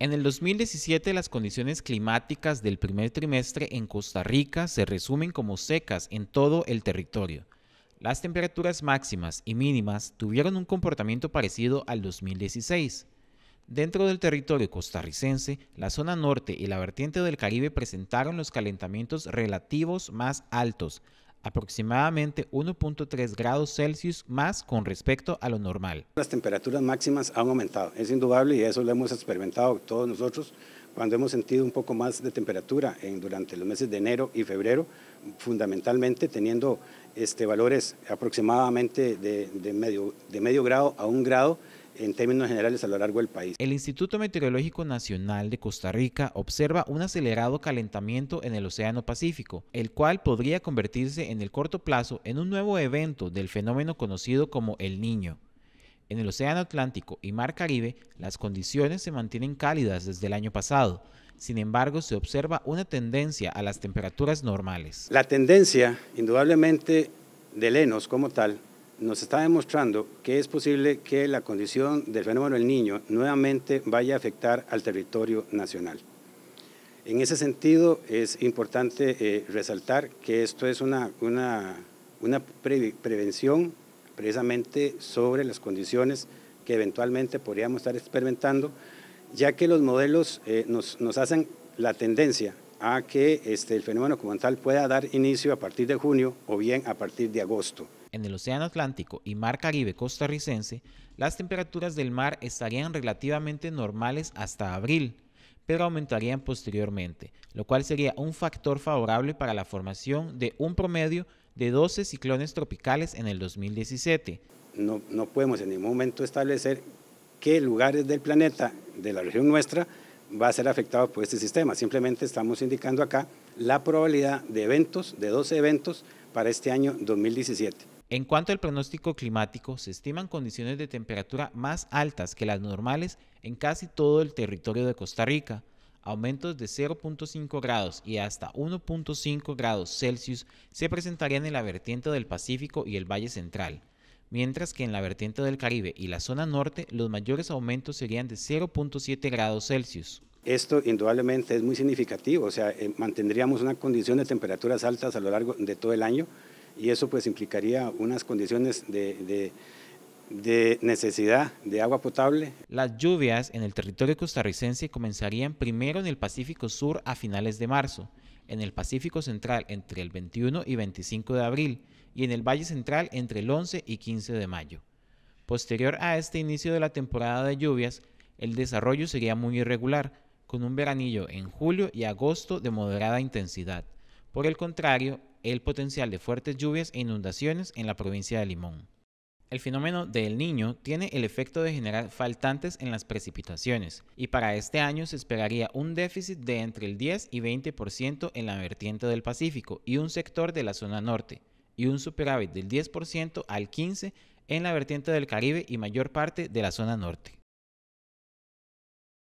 En el 2017 las condiciones climáticas del primer trimestre en Costa Rica se resumen como secas en todo el territorio. Las temperaturas máximas y mínimas tuvieron un comportamiento parecido al 2016. Dentro del territorio costarricense, la zona norte y la vertiente del Caribe presentaron los calentamientos relativos más altos, aproximadamente 1.3 grados Celsius más con respecto a lo normal. Las temperaturas máximas han aumentado, es indudable y eso lo hemos experimentado todos nosotros cuando hemos sentido un poco más de temperatura durante los meses de enero y febrero, fundamentalmente teniendo este, valores aproximadamente de, medio, de medio grado a un grado en términos generales a lo largo del país. El Instituto Meteorológico Nacional de Costa Rica observa un acelerado calentamiento en el Océano Pacífico, el cual podría convertirse en el corto plazo en un nuevo evento del fenómeno conocido como el Niño. En el Océano Atlántico y Mar Caribe, las condiciones se mantienen cálidas desde el año pasado. Sin embargo, se observa una tendencia a las temperaturas normales. La tendencia, indudablemente, de lenos como tal, nos está demostrando que es posible que la condición del fenómeno del niño nuevamente vaya a afectar al territorio nacional. En ese sentido, es importante eh, resaltar que esto es una, prevención precisamente sobre las condiciones que eventualmente podríamos estar experimentando, ya que los modelos eh, nos hacen la tendencia a que este, el fenómeno como tal pueda dar inicio a partir de junio o bien a partir de agosto. En el Océano Atlántico y Mar Caribe costarricense, las temperaturas del mar estarían relativamente normales hasta abril, pero aumentarían posteriormente, lo cual sería un factor favorable para la formación de un promedio de 12 ciclones tropicales en el 2017. no podemos en ningún momento establecer qué lugares del planeta, de la región nuestra, va a ser afectado por este sistema. Simplemente estamos indicando acá la probabilidad de eventos, de 12 eventos para este año 2017. En cuanto al pronóstico climático, se estiman condiciones de temperatura más altas que las normales en casi todo el territorio de Costa Rica, aumentos de 0.5 grados y hasta 1.5 grados Celsius se presentarían en la vertiente del Pacífico y el Valle Central, mientras que en la vertiente del Caribe y la zona norte los mayores aumentos serían de 0.7 grados Celsius. Esto indudablemente es muy significativo, o sea, eh, mantendríamos una condición de temperaturas altas a lo largo de todo el año y eso pues implicaría unas condiciones de de necesidad de agua potable. Las lluvias en el territorio costarricense comenzarían primero en el Pacífico Sur a finales de marzo en el Pacífico Central entre el 21 y 25 de abril y en el Valle Central entre el 11 y 15 de mayo. Posterior a este inicio de la temporada de lluvias, el desarrollo sería muy irregular, con un veranillo en julio y agosto de moderada intensidad. Por el contrario, el potencial de fuertes lluvias e inundaciones en la provincia de Limón. El fenómeno del niño tiene el efecto de generar faltantes en las precipitaciones y para este año se esperaría un déficit de entre el 10 y 20% en la vertiente del Pacífico y un sector de la zona norte y un superávit del 10% al 15% en la vertiente del Caribe y mayor parte de la zona norte.